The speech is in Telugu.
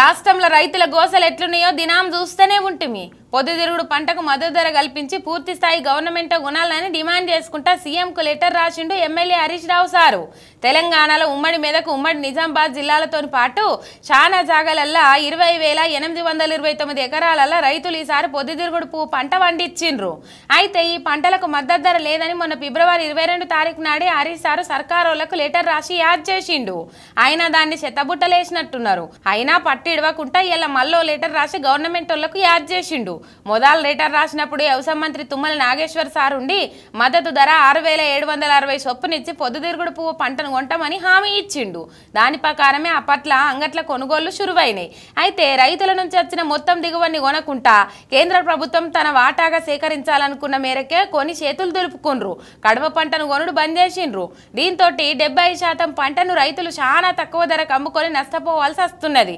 రాష్ట్రంలో రైతుల గోసలు ఎట్లున్నాయో దినాం చూస్తూనే ఉంటుంది పొద్దుతిరుగుడు పంటకు మద్దతు ధర కల్పించి పూర్తి స్థాయి గవర్నమెంట్ గుణాలని డిమాండ్ చేసుకుంటా సీఎంకు లెటర్ రాసిండు ఎమ్మెల్యే హరీష్ రావు సారు తెలంగాణలో ఉమ్మడి మీదకు ఉమ్మడి నిజామాబాద్ జిల్లాలతో పాటు చాలా జాగాలల్లో ఇరవై వేల ఎనిమిది వందల ఇరవై తొమ్మిది ఎకరాలలో రైతులు ఈసారి పొద్దుతిరుగుడు పువ్వు పంట పండించిండ్రు అయితే ఈ పంటలకు మద్దతు ధర లేదని మొన్న ఫిబ్రవరి ఇరవై రెండు తారీఖు నాడే హరీష్ సారు సర్కారోళ్లకు లెటర్ రాసి యాద్ చేసిండు అయినా దాన్ని చెత్తబుట్టలేసినట్టున్నారు అయినా పట్టిడవకుండా ఇలా మల్లో లెటర్ రాసి గవర్నమెంట్ వాళ్లకు యాద్ చేసిండు మొదల రిటర్న్ రాసినప్పుడు వ్యవసాయ మంత్రి తుమ్మల నాగేశ్వర్ సార్ ఉండి మద్దతు ధర ఆరు వేల ఏడు వందల అరవై చొప్పునిచ్చి పొద్దుతిరుగుడు పువ్వు పంటను కొంటామని హామీ ఇచ్చిండు దాని ప్రకారమే అప్పట్ల అంగట్ల కొనుగోళ్లు శురువైనాయి అయితే రైతుల నుంచి వచ్చిన మొత్తం దిగువని కొనకుంటా కేంద్ర ప్రభుత్వం తన వాటాగా సేకరించాలనుకున్న మేరకే కొని చేతులు దులుపుకున్రు కడవ పంటను కొనుడు బంద్ చేసిండ్రు దీంతో డెబ్బై శాతం పంటను రైతులు చాలా తక్కువ ధరకు అమ్ముకొని నష్టపోవాల్సి వస్తున్నది